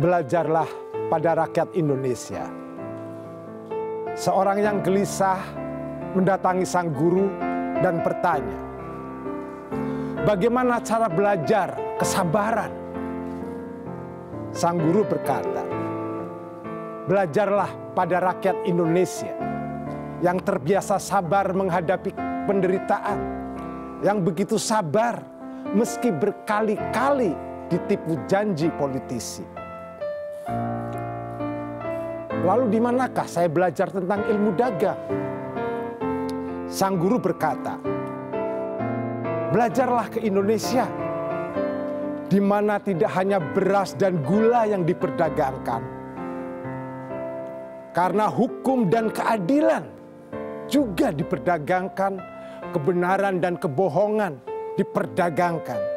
belajarlah pada rakyat Indonesia. Seorang yang gelisah mendatangi sang guru dan bertanya, "Bagaimana cara belajar kesabaran?" Sang guru berkata, "Belajarlah pada rakyat Indonesia yang terbiasa sabar menghadapi penderitaan, yang begitu sabar meski berkali-kali ditipu janji politisi." Lalu di manakah saya belajar tentang ilmu dagang? Sang guru berkata, "Belajarlah ke Indonesia, di mana tidak hanya beras dan gula yang diperdagangkan, karena hukum dan keadilan juga diperdagangkan, kebenaran dan kebohongan diperdagangkan."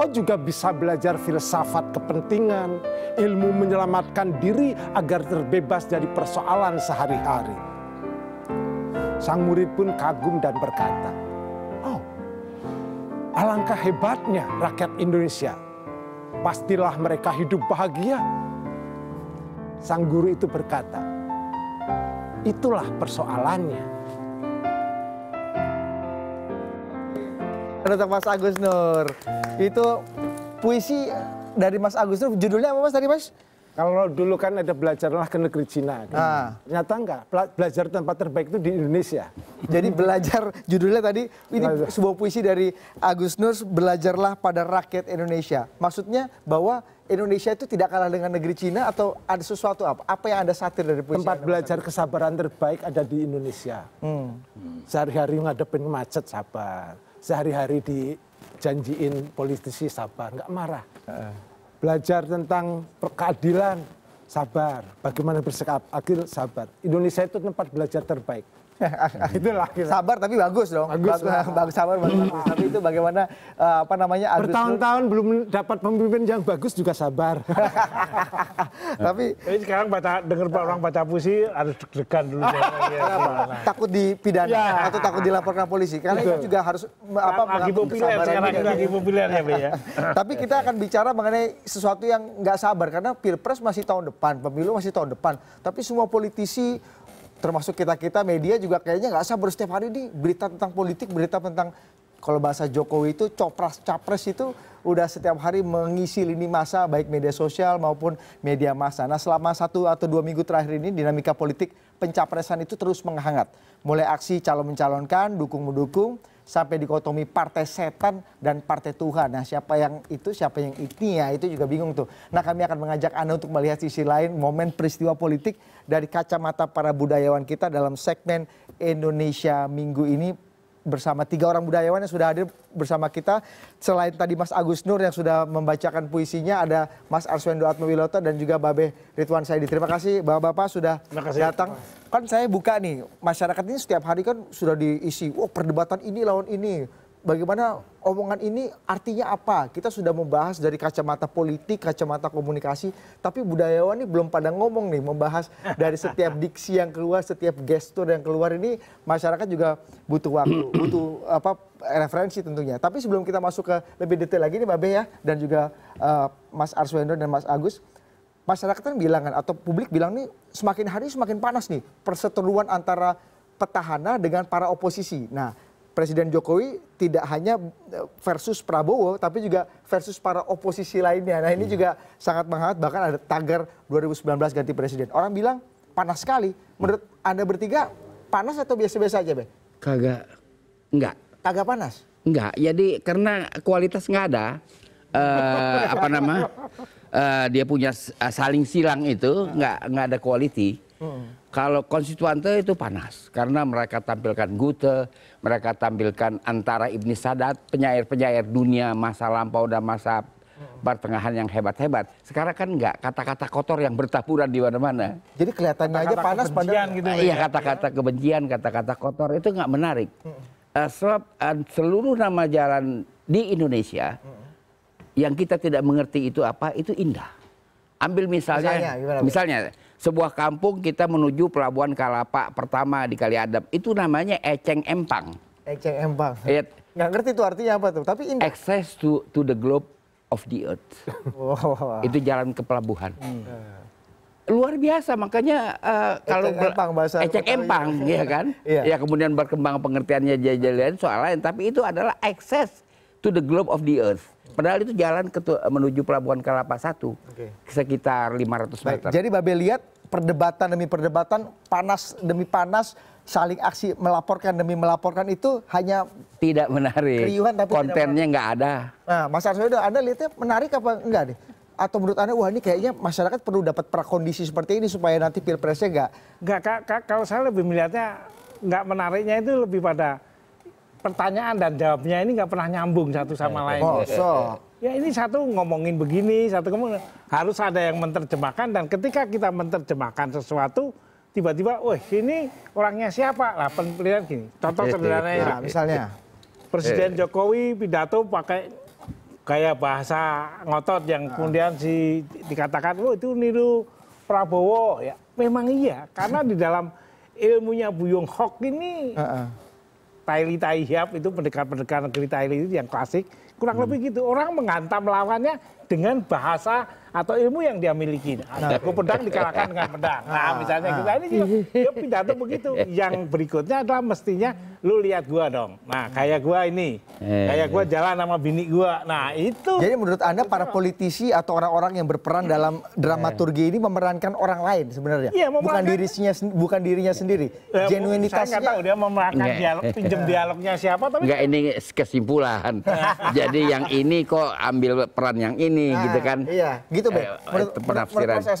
Engkau juga bisa belajar filsafat kepentingan, ilmu menyelamatkan diri agar terbebas dari persoalan sehari-hari. Sang murid pun kagum dan berkata, "Oh, alangkah hebatnya rakyat Indonesia. Pastilah mereka hidup bahagia." Sang guru itu berkata, "Itulah persoalannya." Untuk Mas Agus Nur. Itu puisi dari Mas Agus Nur. Judulnya apa Mas tadi Mas? Kalau dulu kan ada belajarlah ke negeri Cina. Kan? Ah. Ternyata enggak. Belajar tempat terbaik itu di Indonesia. Jadi belajar judulnya tadi ini belajar. sebuah puisi dari Agus Nur belajarlah pada rakyat Indonesia. Maksudnya bahwa Indonesia itu tidak kalah dengan negeri Cina atau ada sesuatu apa? Apa yang Anda satir dari puisi? Tempat belajar kesabaran terbaik ada di Indonesia. Hmm. Sehari-hari ngadepin macet sabar sehari-hari dijanjiin politisi sabar, nggak marah. Belajar tentang keadilan, sabar. Bagaimana bersikap adil, sabar. Indonesia itu tempat belajar terbaik. Itulah. Kita. Gitu. Sabar tapi bagus dong. Bagus. Bagus, bagus sabar bagus. bagus. tapi itu bagaimana uh, apa namanya Agus Bertahun-tahun belum dapat pemimpin yang bagus juga sabar. tapi Jadi sekarang baca dengar uh, orang baca puisi harus deg-degan dulu. ya, ya, takut dipidana ya. atau takut dilaporkan polisi. Karena itu juga harus apa lagi populer sekarang lagi iya. populer ya, ya. Tapi kita akan bicara mengenai sesuatu yang nggak sabar karena Pilpres masih tahun depan, pemilu masih tahun depan. Tapi semua politisi termasuk kita kita media juga kayaknya nggak sabar setiap hari nih berita tentang politik berita tentang kalau bahasa Jokowi itu copras capres itu udah setiap hari mengisi lini masa baik media sosial maupun media masa. Nah selama satu atau dua minggu terakhir ini dinamika politik pencapresan itu terus menghangat. Mulai aksi calon mencalonkan, dukung mendukung, sampai dikotomi partai setan dan partai Tuhan. Nah, siapa yang itu, siapa yang ini ya, itu juga bingung tuh. Nah, kami akan mengajak Anda untuk melihat sisi lain momen peristiwa politik dari kacamata para budayawan kita dalam segmen Indonesia Minggu ini bersama tiga orang budayawan yang sudah hadir bersama kita. Selain tadi Mas Agus Nur yang sudah membacakan puisinya, ada Mas Arswendo Atmawiloto dan juga Babe Ridwan Saidi. Terima kasih Bapak-Bapak sudah kasih, datang. Kan saya buka nih, masyarakat ini setiap hari kan sudah diisi, oh perdebatan ini lawan ini, bagaimana omongan ini artinya apa? Kita sudah membahas dari kacamata politik, kacamata komunikasi, tapi budayawan ini belum pada ngomong nih membahas dari setiap diksi yang keluar, setiap gestur yang keluar ini masyarakat juga butuh waktu, butuh apa referensi tentunya. Tapi sebelum kita masuk ke lebih detail lagi nih Mbak Be ya dan juga uh, Mas Arswendo dan Mas Agus Masyarakat kan bilang kan, atau publik bilang nih semakin hari semakin panas nih perseteruan antara petahana dengan para oposisi. Nah, presiden jokowi tidak hanya eh, versus prabowo tapi juga versus para oposisi lainnya nah ini iya. juga sangat menghangat bahkan ada tagar 2019 ganti presiden orang bilang panas sekali menurut anda bertiga panas atau biasa biasa aja be kagak enggak kagak panas enggak jadi karena kualitas enggak ada uh, apa nama uh, dia punya saling silang itu hmm. nggak nggak ada quality. Hmm. Kalau konstituante itu panas karena mereka tampilkan Gute, mereka tampilkan antara ibni sadat penyair penyair dunia masa lampau dan masa pertengahan yang hebat-hebat. Sekarang kan enggak kata-kata kotor yang bertaburan di mana-mana. Jadi kelihatannya kata -kata aja panas kebencian gitu. Iya, ya. kata-kata kebencian, kata-kata kotor itu enggak menarik. Uh, sebab uh, seluruh nama jalan di Indonesia yang kita tidak mengerti itu apa, itu indah. Ambil misalnya misalnya, misalnya sebuah kampung kita menuju pelabuhan Kalapa pertama di kali Adam. Itu namanya Eceng Empang. Eceng Empang. Iya. Nggak ngerti itu artinya apa tuh, tapi ini. Access to to the globe of the earth. Wow. itu jalan ke pelabuhan. Hmm. Luar biasa, makanya uh, eceng kalau empang bahasa eceng empang, ya kan? iya. Ya kemudian berkembang pengertiannya jalan-jalan soal lain, tapi itu adalah access to the globe of the earth. Padahal itu jalan ke, menuju Pelabuhan Kelapa 1 okay. sekitar 500 meter. Baik, jadi Babe lihat perdebatan demi perdebatan panas demi panas saling aksi melaporkan demi melaporkan itu hanya tidak menarik keriuhan tapi kontennya nggak ada nah mas Arswendo anda lihatnya menarik apa enggak nih atau menurut anda wah ini kayaknya masyarakat perlu dapat prakondisi seperti ini supaya nanti pilpresnya nggak nggak kalau saya lebih melihatnya nggak menariknya itu lebih pada pertanyaan dan jawabnya ini nggak pernah nyambung satu sama eh, lain. Oh, Ya ini satu ngomongin begini, satu ngomong harus ada yang menerjemahkan dan ketika kita menerjemahkan sesuatu tiba-tiba, wah ini orangnya siapa lah penelitian gini. Contoh eh, eh, sederhananya, ya, misalnya Presiden Jokowi pidato pakai gaya bahasa ngotot yang ah. kemudian si dikatakan, wah oh, itu niru Prabowo ya. Memang iya, karena di dalam ilmunya Buyung Hok ini uh -uh Taili Taihab itu pendekar-pendekar negeri Taili itu yang klasik kurang hmm. lebih gitu orang menghantam lawannya dengan bahasa atau ilmu yang dia miliki. Aku nah, nah, pedang dikalahkan dengan pedang. Nah, ah. misalnya kita gitu. nah, ini dia ya pidato begitu. Yang berikutnya adalah mestinya lu lihat gua dong. Nah, kayak gua ini. Eh, kayak gua iya. jalan sama bini gua. Nah, itu. Jadi menurut Anda para politisi atau orang-orang yang berperan dalam dramaturgi ini memerankan orang lain sebenarnya? Iya, bukan dirinya bukan dirinya sendiri. Genuinitasnya. Eh, saya nggak tahu dia memerankan dialog, pinjam dialognya siapa tapi Enggak, kan- ini kesimpulan. Jadi yang ini kok ambil peran yang ini gitu kan. Iya Gitu, eh, eh, itu Bang. Menurut, penafsiran menurut Mas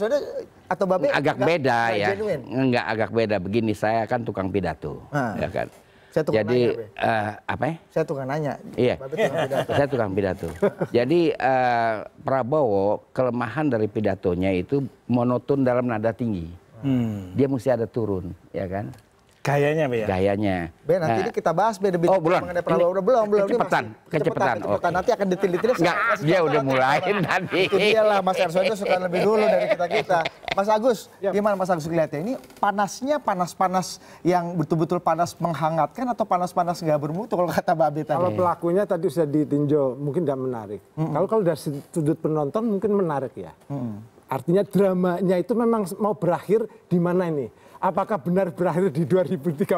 atau Babe agak beda ya. Enggak agak beda. Begini saya kan tukang pidato. Ah. Ya kan. Saya tukang Jadi nanya, uh, apa ya? Saya tukang nanya. Iya. Tukang saya tukang pidato. Jadi uh, Prabowo kelemahan dari pidatonya itu monoton dalam nada tinggi. Hmm. Dia mesti ada turun, ya kan? Gayanya, Be, ya? Gayanya. Be, nanti nah. ini kita bahas, Be, lebih oh, belum. mengenai Prabowo. Udah belum, belum. Kecepatan, masih, kecepatan. Okay. Nanti akan detil-detilnya. Enggak, dia udah mulai nanti. Itu dia lah, Mas Erso itu suka lebih dulu dari kita-kita. Mas Agus, ya. gimana Mas Agus lihatnya? Ini panasnya panas-panas yang betul-betul panas menghangatkan atau panas-panas nggak bermutu kalau kata Mbak Abi tadi? Kalau pelakunya tadi sudah ditinjau, mungkin tidak menarik. Mm -hmm. Kalau kalau dari sudut penonton mungkin menarik ya. Mm -hmm. Artinya dramanya itu memang mau berakhir di mana ini? Apakah benar berakhir di 2030? ya,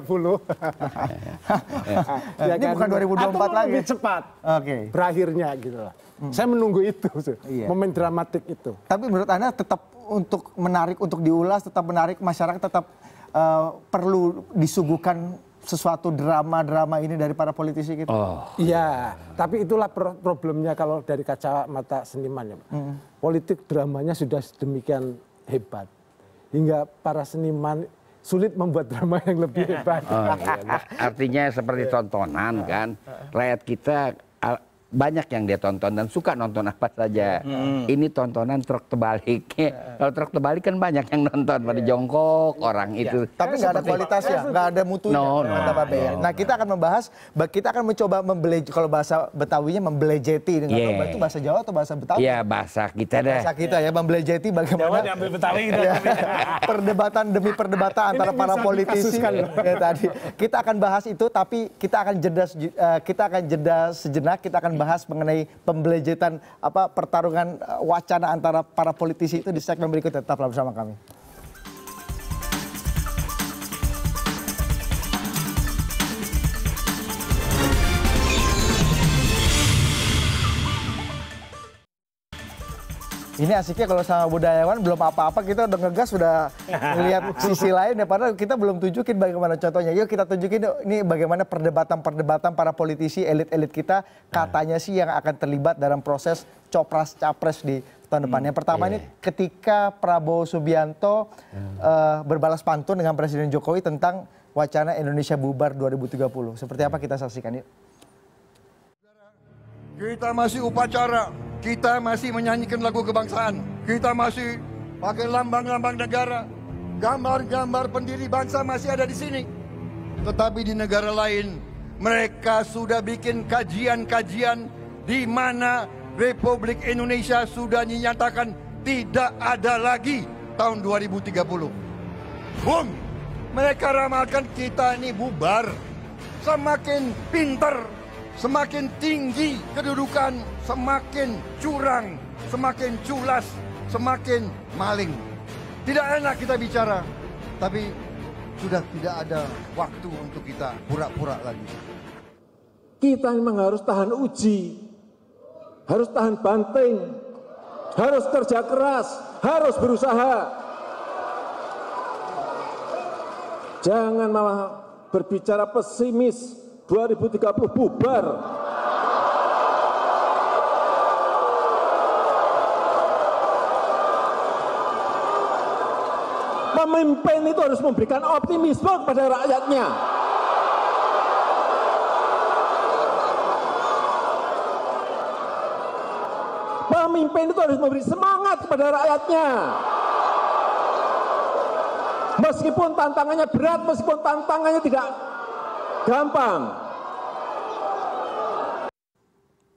ini kan? bukan 2024 Atau lagi. lebih cepat okay. berakhirnya gitu lah. Hmm. Saya menunggu itu, yeah. Iya. momen dramatik itu. Tapi menurut Anda tetap untuk menarik untuk diulas, tetap menarik masyarakat tetap uh, perlu disuguhkan sesuatu drama-drama ini dari para politisi kita? Gitu? Oh. Iya, tapi itulah problemnya kalau dari kacamata seniman ya. Mm. Politik dramanya sudah sedemikian hebat hingga para seniman sulit membuat drama yang lebih hebat. Oh, iya. Artinya seperti tontonan kan, rakyat kita banyak yang dia tonton dan suka nonton apa saja. Hmm. Ini tontonan truk terbalik. Ya. Kalau truk terbalik kan banyak yang nonton pada ya. jongkok ya. orang yeah. itu. Tapi nggak ada kualitasnya, nah, nggak ada mutunya. No, no, no, No, nah kita akan membahas, kita akan mencoba membeli kalau bahasa Betawinya membelejeti dengan yeah. itu bahasa Jawa atau bahasa Betawi? Iya bahasa kita deh. Bahasa kita ya membelejeti bagaimana. Jawa diambil Betawi gitu. perdebatan demi perdebatan antara para politisi. Ya, tadi kita akan bahas itu, tapi kita akan jeda, eh, kita akan jeda sejenak, kita akan bahas mengenai pembelejetan pertarungan eh, wacana antara para politisi itu di segmen berikutnya tetaplah bersama kami Ini asiknya kalau sama budayawan belum apa-apa kita udah ngegas sudah melihat sisi lain ya padahal kita belum tunjukin bagaimana contohnya. Yuk kita tunjukin ini bagaimana perdebatan-perdebatan para politisi elit-elit kita katanya sih yang akan terlibat dalam proses copras capres di tahun depan. Hmm, yang pertama iya. ini ketika Prabowo Subianto uh, berbalas pantun dengan Presiden Jokowi tentang wacana Indonesia bubar 2030. Seperti apa hmm. kita saksikan yuk. Kita masih upacara kita masih menyanyikan lagu kebangsaan. Kita masih pakai lambang-lambang negara. Gambar-gambar pendiri bangsa masih ada di sini. Tetapi di negara lain, mereka sudah bikin kajian-kajian di mana Republik Indonesia sudah dinyatakan tidak ada lagi tahun 2030. Boom! Mereka ramalkan kita ini bubar. Semakin pinter Semakin tinggi kedudukan, semakin curang, semakin culas, semakin maling. Tidak enak kita bicara, tapi sudah tidak ada waktu untuk kita pura-pura lagi. Kita memang harus tahan uji, harus tahan banting, harus kerja keras, harus berusaha. Jangan malah berbicara pesimis, 2030 bubar. Pemimpin itu harus memberikan optimisme kepada rakyatnya. Pemimpin itu harus memberi semangat kepada rakyatnya. Meskipun tantangannya berat, meskipun tantangannya tidak gampang,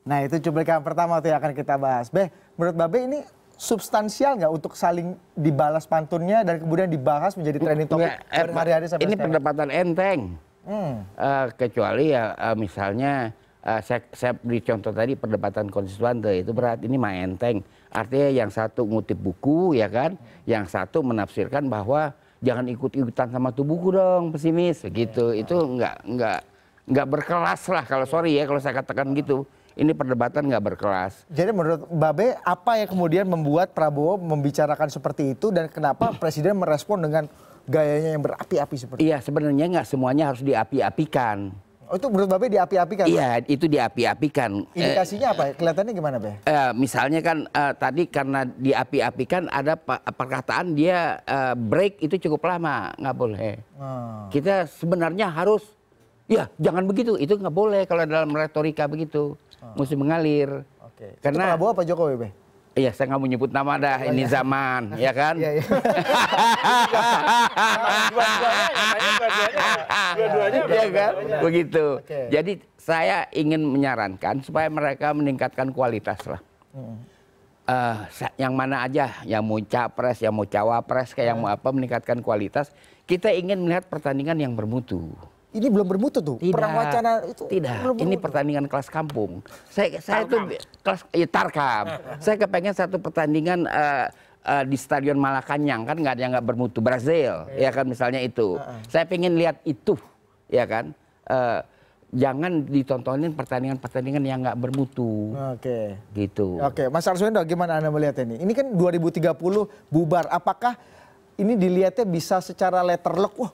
Nah itu cuplikan pertama tuh yang akan kita bahas. Beh, menurut Babe ini substansial nggak untuk saling dibalas pantunnya dan kemudian dibahas menjadi trending topic eh, hari-hari sampai Ini pendapatan enteng. Hmm. Uh, kecuali ya uh, misalnya eh, saya, saya beri contoh tadi perdebatan konstituante itu berat ini mah enteng. Artinya yang satu ngutip buku ya kan, yang satu menafsirkan bahwa jangan ikut-ikutan sama tubuhku dong pesimis gitu. Iya. Itu nggak nggak nggak berkelas lah kalau sorry ya kalau saya katakan gitu ini perdebatan nggak berkelas. Jadi menurut Babe, apa yang kemudian membuat Prabowo membicarakan seperti itu dan kenapa Presiden merespon dengan gayanya yang berapi-api seperti itu? Iya, sebenarnya nggak semuanya harus diapi-apikan. Oh, itu menurut Babe diapi-apikan? Iya, kan? itu diapi-apikan. Eh, Indikasinya eh, apa? Kelihatannya gimana, Be? Eh, misalnya kan eh, tadi karena diapi-apikan ada perkataan dia eh, break itu cukup lama, nggak boleh. Hmm. Kita sebenarnya harus, ya jangan begitu, itu nggak boleh kalau dalam retorika begitu Ah. mesti mengalir. Oke. Karena Prabowo apa Jokowi, Be? Iya, saya nggak mau nyebut nama dah. ini oh, iya. zaman, ya kan? Iya, iya. iya kan? Begitu. Jadi saya ingin menyarankan supaya mereka meningkatkan kualitas lah. Hmm. Eh, yang mana aja, yang mau capres, yang mau cawapres, kayak yang hmm. mau apa, meningkatkan kualitas. Kita ingin melihat pertandingan yang bermutu. Ini belum bermutu tuh. Tidak, Perang wacana itu. Tidak. Belum ini pertandingan kelas kampung. Saya saya tarkam. kelas ya, tarkam. saya kepengen satu pertandingan uh, uh, di Stadion Malakanyang kan nggak ada yang nggak bermutu Brazil e. ya kan misalnya itu. Uh Saya pengen lihat itu ya kan. Uh, jangan ditontonin pertandingan-pertandingan yang nggak bermutu. Oke. Okay. Gitu. Oke, okay. Mas Arswendo gimana Anda melihat ini? Ini kan 2030 bubar. Apakah ini dilihatnya bisa secara letter lock. wah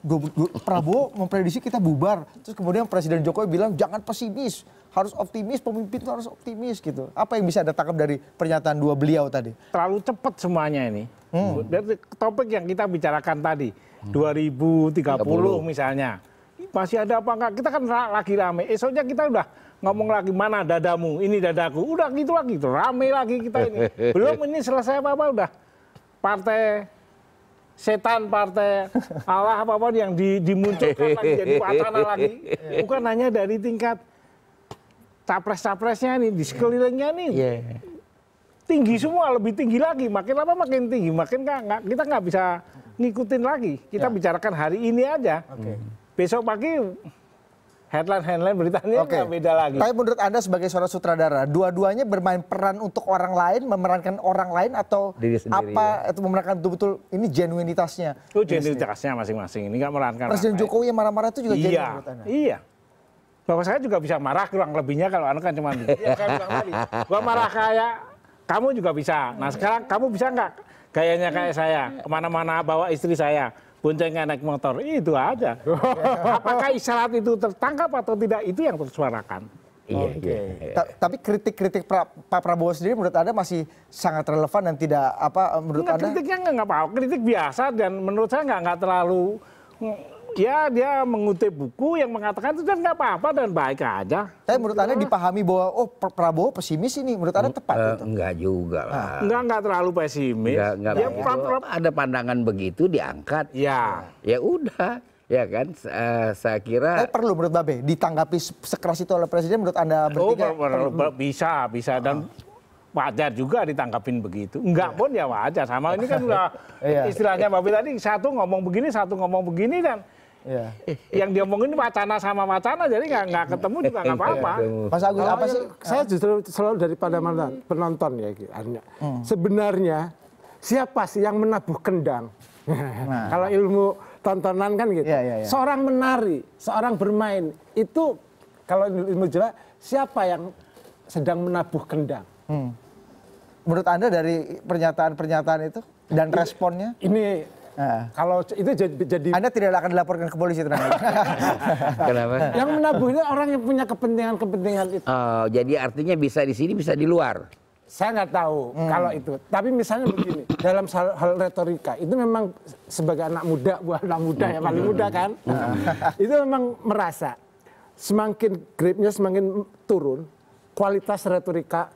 Prabowo memprediksi kita bubar terus kemudian Presiden Jokowi bilang jangan pesimis harus optimis pemimpin itu harus optimis gitu apa yang bisa anda tangkap dari pernyataan dua beliau tadi terlalu cepat semuanya ini hmm. dari topik yang kita bicarakan tadi hmm. 2030 30. misalnya masih ada apa enggak kita kan lagi rame esoknya kita udah ngomong lagi mana dadamu ini dadaku udah gitu lagi rame lagi kita ini belum ini selesai apa apa udah partai setan partai Allah apapun yang di, dimunculkan lagi jadi wacana lagi bukan hanya dari tingkat capres-capresnya nih di sekelilingnya nih yeah. tinggi semua lebih tinggi lagi makin lama makin tinggi makin nggak kita nggak bisa ngikutin lagi kita yeah. bicarakan hari ini aja okay. besok pagi headline-headline beritanya okay. nggak beda lagi. Tapi menurut Anda sebagai seorang sutradara, dua-duanya bermain peran untuk orang lain, memerankan orang lain atau sendiri, apa? Ya. Atau memerankan betul-betul ini genuinitasnya? Itu genuinitasnya masing-masing. Ini nggak merankan. Presiden Jokowi yang marah-marah itu juga iya. genuin menurut Anda? Iya. Bapak saya juga bisa marah kurang lebihnya kalau Anda kan cuma Iya kan, Gua marah kayak kamu juga bisa. Nah sekarang kamu bisa nggak? Kayaknya kayak saya, kemana-mana bawa istri saya bonceng naik motor itu aja Apakah isyarat itu tertangkap atau tidak itu yang tersuarakan. Iya, iya okay. Iya. Tapi kritik-kritik pra Pak Prabowo sendiri menurut Anda masih sangat relevan dan tidak apa menurut Anda? Kritiknya enggak, enggak apa-apa, kritik biasa dan menurut saya enggak, enggak terlalu ya dia mengutip buku yang mengatakan itu nggak apa-apa dan baik aja. Tapi menurut Anda dipahami bahwa oh Prabowo pesimis ini menurut Anda tepat uh, eh, gitu? Enggak juga lah. Nah. Enggak enggak terlalu pesimis. Enggak, enggak ya, ya. ada pandangan begitu diangkat. Ya. Ya udah. Ya kan, uh, saya kira. Tapi perlu menurut Babe ditanggapi sekeras itu oleh Presiden menurut anda oh, bertiga. Oh, perlu. bisa, bisa dan uh wajar juga ditangkapin begitu. Enggak iya. pun ya wajar sama ini kan udah iya. istilahnya Mbak tadi satu ngomong begini, satu ngomong begini dan Yeah. Iya. Yang diomongin wacana sama wacana, jadi nggak nggak ketemu juga nggak apa-apa. Mas Agus, apa sih? Saya justru selalu daripada hmm. penonton ya, gitu hmm. sebenarnya siapa sih yang menabuh kendang? Nah. Kalau ilmu tontonan kan gitu. Iya, iya, seorang menari, seorang bermain itu kalau ilmu jelas siapa yang sedang menabuh kendang? Hmm. Menurut anda dari pernyataan-pernyataan itu dan responnya? Ini kalau itu jadi Anda tidak akan dilaporkan ke polisi tenang. Kenapa? Yang menabuh ini orang yang punya kepentingan-kepentingan itu. Oh, jadi artinya bisa di sini bisa di luar. Saya nggak tahu hmm. kalau itu. Tapi misalnya begini, dalam hal, hal retorika itu memang sebagai anak muda, buah anak muda yang paling muda kan, hmm. itu memang merasa semakin gripnya semakin turun, kualitas retorika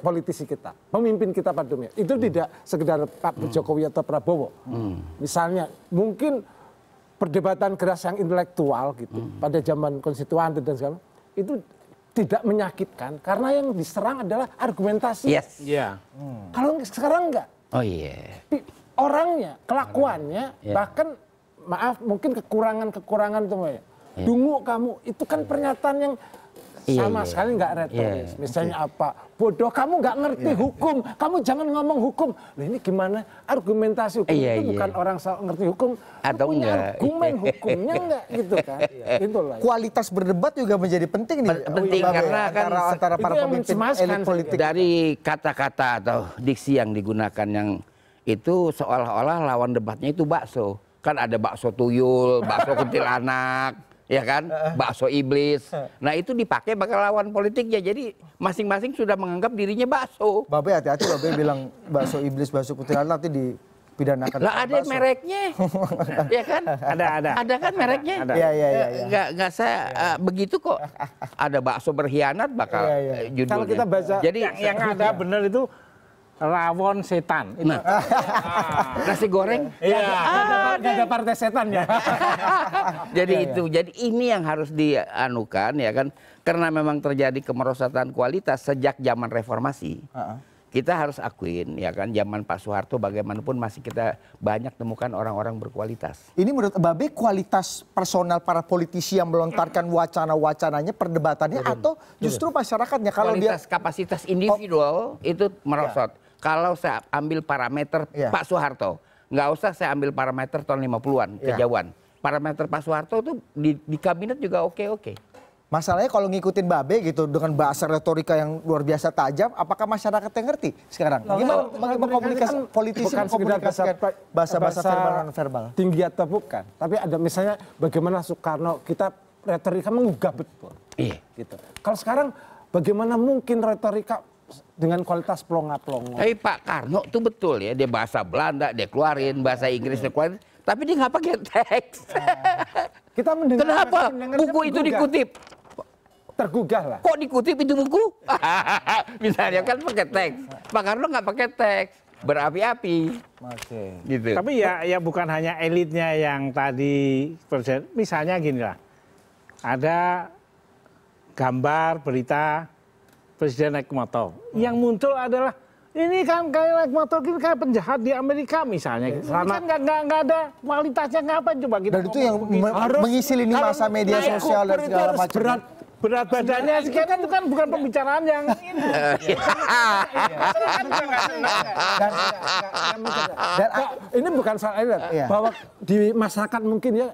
politisi kita, pemimpin kita pada dunia. Itu hmm. tidak sekedar Pak hmm. Jokowi atau Prabowo. Hmm. Misalnya mungkin perdebatan keras yang intelektual gitu hmm. pada zaman konstituante dan segala itu tidak menyakitkan karena yang diserang adalah argumentasi. Yes. Yeah. Hmm. Kalau sekarang enggak. Oh iya. Yeah. Orangnya, kelakuannya iya. yeah. bahkan maaf mungkin kekurangan-kekurangan itu, -kekurangan, ya. yeah. Dungu kamu itu kan pernyataan yang Iya, sama iya, iya. sekali nggak retoris. Iya. iya. Misalnya apa? Bodoh, kamu nggak ngerti hukum, kamu jangan ngomong hukum. Nah ini gimana? Argumentasi hukum iya, itu iya. bukan orang ngerti hukum, atau punya enggak. argumen hukumnya enggak gitu kan? Itulah. Kualitas berdebat juga menjadi penting nih. Penting oh, karena kan antara, antara para pemimpin elit politik dari kata-kata atau diksi yang digunakan yang itu seolah-olah lawan debatnya itu bakso. Kan ada bakso tuyul, bakso kuntilanak, ya kan? Bakso iblis. Nah itu dipakai bakal lawan politiknya. Jadi masing-masing sudah menganggap dirinya bakso. Babe hati-hati Babe bilang bakso iblis, bakso kutilan nanti pidanakan Lah ada mereknya, ya kan? Ada ada. Ada kan mereknya? Ada. Iya iya iya. Ya. Gak gak saya ya. uh, begitu kok. Ada bakso berkhianat bakal ya, ya. judulnya. Kalau kita baca, jadi yang, yang ada iya. benar itu rawon setan. Itu. Nah. ah. Nasi goreng? Iya. Ada partai setan ya. jadi ya, itu, ya. jadi ini yang harus dianukan ya kan karena memang terjadi kemerosotan kualitas sejak zaman reformasi. Uh -uh. Kita harus akuin ya kan zaman Pak Soeharto bagaimanapun masih kita banyak temukan orang-orang berkualitas. Ini menurut Babe kualitas personal para politisi yang melontarkan wacana-wacananya perdebatannya Turun. atau justru masyarakatnya kalau kualitas, dia kapasitas individual oh. itu merosot. Ya kalau saya ambil parameter yeah. Pak Soeharto, nggak usah saya ambil parameter tahun 50-an yeah. kejauhan. Parameter Pak Soeharto itu di, di kabinet juga oke-oke. Masalahnya kalau ngikutin Babe gitu dengan bahasa retorika yang luar biasa tajam, apakah masyarakat yang ngerti sekarang? Gimana kan komunikasi kan politisi mengkomunikasikan bahasa-bahasa verbal non verbal? Tinggi atau bukan? Tapi ada misalnya bagaimana Soekarno kita retorika menggabut, Iya. Gitu. Kalau sekarang bagaimana mungkin retorika dengan kualitas pelongo-pelongo. Tapi Pak Karno tuh betul ya, dia bahasa Belanda, dia keluarin, bahasa Inggris dia keluarin, tapi dia nggak pakai teks. kita mendengar Kenapa buku itu dikutip? Tergugah lah. Kok dikutip itu buku? Misalnya kan pakai teks. Pak Karno nggak pakai teks berapi-api. Masih. Gitu. Tapi ya ya bukan hanya elitnya yang tadi misalnya gini lah. Ada gambar berita presiden naik motor. Yang muncul adalah ini kan kayak naik motor ini kayak penjahat di Amerika misalnya. Ini kan nggak nggak ada kualitasnya ngapain coba kita. Dan itu yang harus, mengisi lini masa media sosial dan segala macam. Berat berat badannya sekian kan itu kan bukan pembicaraan yang ini. Dan ini bukan soal bahwa di masyarakat mungkin ya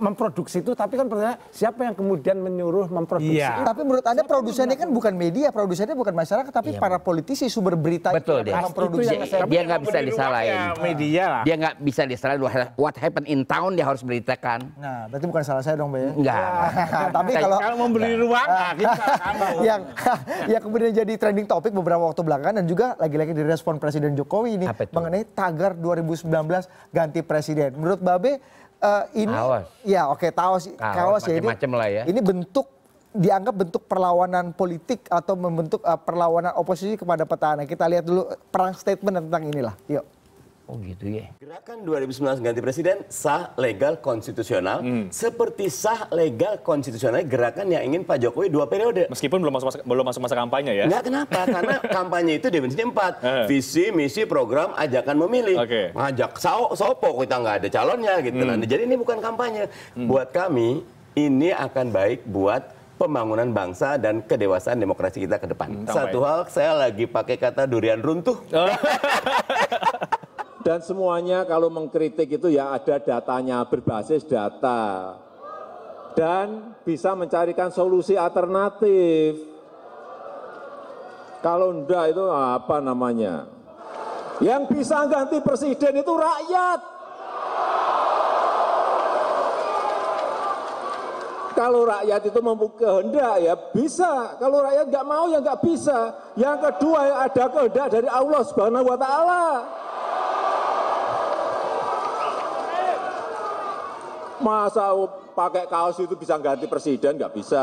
memproduksi itu tapi kan pertanyaan siapa yang kemudian menyuruh memproduksi ya. tapi menurut anda produsennya kan bukan media produsennya bukan masyarakat tapi ya. para politisi sumber berita betul dia memproduksi dia, dia nggak bisa disalahin media lah. dia nggak bisa disalahin what happened in town dia harus beritakan nah berarti bukan salah saya dong Bay ya? enggak tapi kalau kalau membeli ruang yang yang kemudian jadi trending topik beberapa waktu belakangan dan juga lagi-lagi direspon Presiden Jokowi ini mengenai tagar 2019 ganti presiden menurut Babe Eh, ini Awas. ya oke okay, taos kaos ya ini, lah ya. ini bentuk dianggap bentuk perlawanan politik atau membentuk uh, perlawanan oposisi kepada petahana. Kita lihat dulu perang statement tentang inilah. Yuk. Oh gitu ya. Gerakan 2019 ganti presiden sah, legal, konstitusional. Hmm. Seperti sah, legal, konstitusional gerakan yang ingin Pak Jokowi dua periode. Meskipun belum masuk masa, belum masuk masa kampanye ya. Enggak kenapa? Karena kampanye itu dimensinya empat. Eh. Visi, misi, program, ajakan memilih. Okay. Ajak so sopo kita nggak ada calonnya gitu. Hmm. jadi ini bukan kampanye. Hmm. Buat kami ini akan baik buat pembangunan bangsa dan kedewasaan demokrasi kita ke depan. Hmm, Satu ya. hal saya lagi pakai kata durian runtuh. Oh. dan semuanya kalau mengkritik itu ya ada datanya, berbasis data. Dan bisa mencarikan solusi alternatif. Kalau enggak itu apa namanya? Yang bisa ganti presiden itu rakyat. Kalau rakyat itu mampu kehendak ya bisa. Kalau rakyat nggak mau ya nggak bisa. Yang kedua ya ada kehendak dari Allah Subhanahu wa taala. masa pakai kaos itu bisa ganti presiden nggak bisa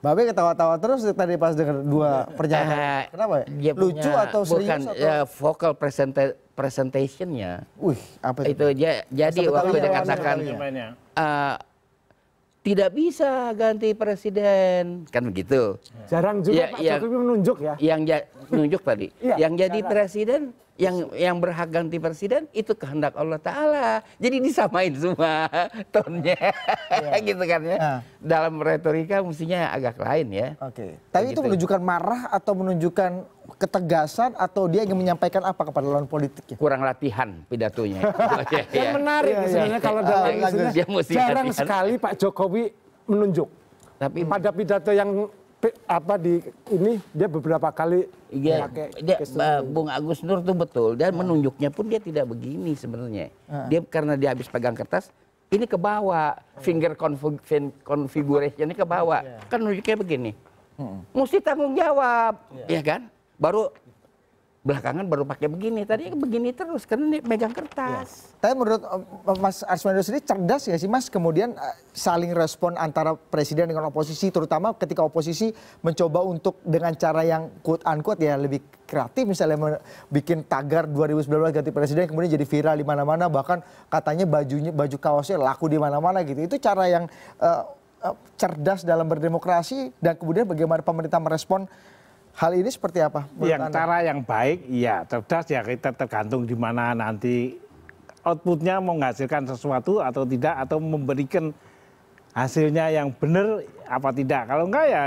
Babe ketawa-tawa terus tadi pas dengar dua eh, pernyataan. Uh, eh, Kenapa? Ya? Lucu punya, atau serius bukan, atau? Ya, vocal presenta presentationnya. Wih, apa itu? Itu dia, jadi waktu dia uh, tidak bisa ganti presiden kan begitu jarang juga ya, Pak yang, Jokowi menunjuk ya yang ja, menunjuk tadi ya, yang jadi jarang. presiden yang yang berhak ganti presiden itu kehendak Allah Taala jadi disamain semua tonnya ya. gitu kan ya nah. dalam retorika mestinya agak lain ya oke tapi Begitu. itu menunjukkan marah atau menunjukkan ketegasan atau dia ingin menyampaikan apa kepada lawan politiknya? Kurang latihan pidatonya. Yang ya. menarik iya, iya. sebenarnya kalau dalam jarang sekali Pak Jokowi menunjuk. Tapi pada pidato yang apa di ini dia beberapa kali iya, pakai dia, Bung Agus Nur tuh betul dan menunjuknya pun dia tidak begini sebenarnya uh. dia karena dia habis pegang kertas ini ke bawah finger configuration ini ke bawah iya. kan nunjuknya begini hmm. mesti tanggung jawab ya, ya kan baru belakangan baru pakai begini tadi begini terus karena dia megang kertas. Ya. Tapi menurut eh, Mas Arswendo sendiri cerdas ya sih Mas kemudian eh, saling respon antara presiden dengan oposisi terutama ketika oposisi mencoba untuk dengan cara yang quote unquote ya lebih kreatif misalnya bikin tagar 2019 ganti presiden kemudian jadi viral di mana-mana bahkan katanya bajunya baju kaosnya laku di mana-mana gitu. Itu cara yang uh, cerdas dalam berdemokrasi dan kemudian bagaimana pemerintah merespon Hal ini seperti apa? Yang anda? cara yang baik, ya cerdas ya kita tergantung di mana nanti outputnya menghasilkan sesuatu atau tidak atau memberikan hasilnya yang benar apa tidak. Kalau enggak ya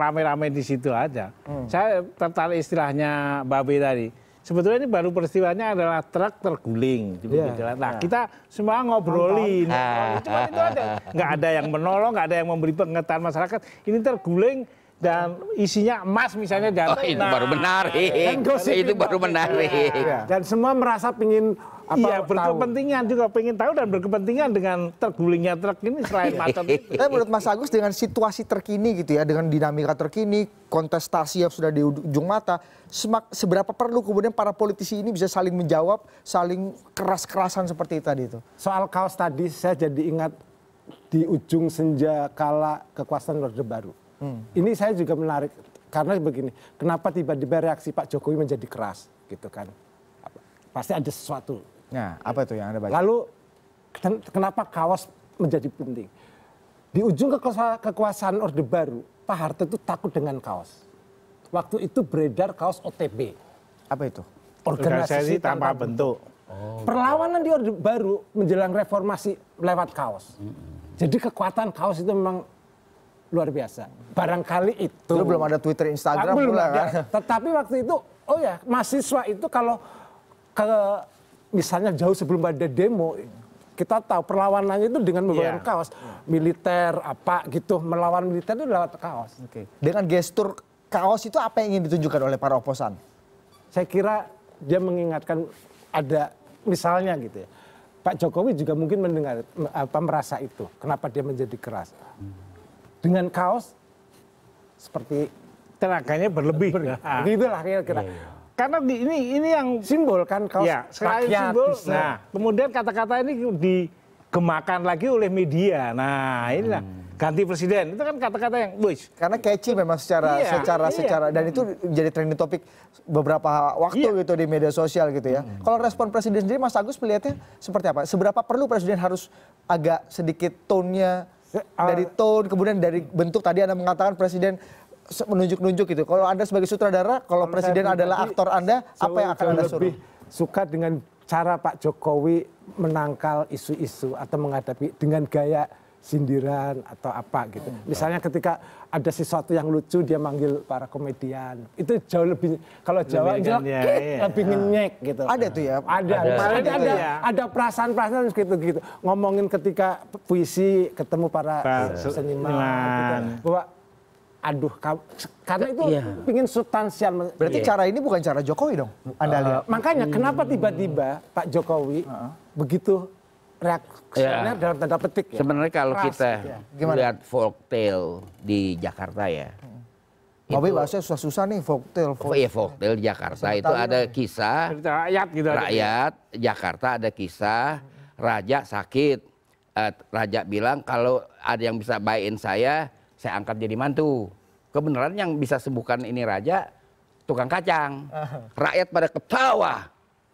rame-rame di situ aja. Hmm. Saya tertarik istilahnya Babe tadi. Sebetulnya ini baru peristiwanya adalah truk terguling. Gitu, yeah. Gitu. Nah iya. kita semua ngobrolin, Cuma itu aja. Gak ada yang menolong, gak ada yang memberi pengetahuan masyarakat. Ini terguling dan isinya emas misalnya dan oh, itu nah, baru menarik dan itu, baru menarik ya. dan semua merasa pingin apa ya, berkepentingan tahu. juga pengen tahu dan berkepentingan dengan tergulingnya truk ini selain macet itu. Tapi menurut Mas Agus dengan situasi terkini gitu ya, dengan dinamika terkini, kontestasi yang sudah di ujung mata, semak, seberapa perlu kemudian para politisi ini bisa saling menjawab, saling keras-kerasan seperti tadi itu? Soal kaos tadi saya jadi ingat di ujung senja kala kekuasaan Orde Baru hmm. ini saya juga menarik karena begini kenapa tiba-tiba reaksi Pak Jokowi menjadi keras gitu kan pasti ada sesuatu nah apa itu yang anda baca lalu kenapa kaos menjadi penting di ujung kekuasaan, Orde Baru, Pak Harto itu takut dengan kaos. Waktu itu beredar kaos OTB. Apa itu? Organisasi, Organisasi tanpa, tanpa bentuk. Oh, gitu. Perlawanan di Orde Baru menjelang reformasi lewat kaos. Hmm. Jadi kekuatan kaos itu memang luar biasa. Barangkali itu. Lu belum ada Twitter, Instagram belum pula, kan? Tetapi waktu itu, oh ya, mahasiswa itu kalau ke misalnya jauh sebelum ada demo, kita tahu perlawanannya itu dengan menggunakan yeah. kaos militer apa gitu melawan militer itu lewat kaos. Okay. Dengan gestur kaos itu apa yang ingin ditunjukkan oleh para oposan? Saya kira dia mengingatkan ada misalnya gitu ya. Pak Jokowi juga mungkin mendengar apa merasa itu. Kenapa dia menjadi keras? dengan kaos seperti tenaganya berlebih. Ber, ah. Begitulah kira-kira. Yeah. Iya. Karena di, ini ini yang simbol kan kaos ya, sekali simbol. Bisa. Nah, kemudian kata-kata ini digemakan lagi oleh media. Nah, inilah hmm. ganti presiden. Itu kan kata-kata yang wis. Karena catchy memang secara iya, secara iya. secara dan itu jadi trending topik beberapa waktu iya. gitu di media sosial gitu ya. Hmm. Kalau respon presiden sendiri Mas Agus melihatnya seperti apa? Seberapa perlu presiden harus agak sedikit tone-nya Eh, dari eh, tone kemudian dari bentuk tadi anda mengatakan presiden menunjuk nunjuk gitu kalau anda sebagai sutradara kalau presiden adalah aktor anda apa yang akan anda suruh suka dengan cara pak jokowi menangkal isu isu atau menghadapi dengan gaya sindiran atau apa gitu. Hmm. Misalnya ketika ada sesuatu yang lucu dia manggil para komedian. Itu jauh lebih kalau Jawa jauh ya, iya. lebih ah. nyek gitu. Ada tuh ya. Ada. Ada ada, ada, ya. ada perasaan-perasaan gitu-gitu. Ngomongin ketika puisi ketemu para Pas, seniman gitu. Bahwa aduh karena itu iya. pingin substansial. Berarti iya. cara ini bukan cara Jokowi dong. Anda lihat. makanya hmm. kenapa tiba-tiba Pak Jokowi uh -uh. begitu reaksioner iya. dalam tanda petik ya. Sebenarnya kalau kita gitu ya. lihat folktale di Jakarta ya. Tapi hmm. bahasanya susah-susah nih folktale. Folk, oh iya folktale Jakarta Sementara itu gitu ada kisah rakyat gitu. Rakyat ada. Jakarta ada kisah raja sakit. Uh, raja bilang kalau ada yang bisa bayin saya, saya angkat jadi mantu. Kebenaran yang bisa sembuhkan ini raja tukang kacang. Ah. Rakyat pada ketawa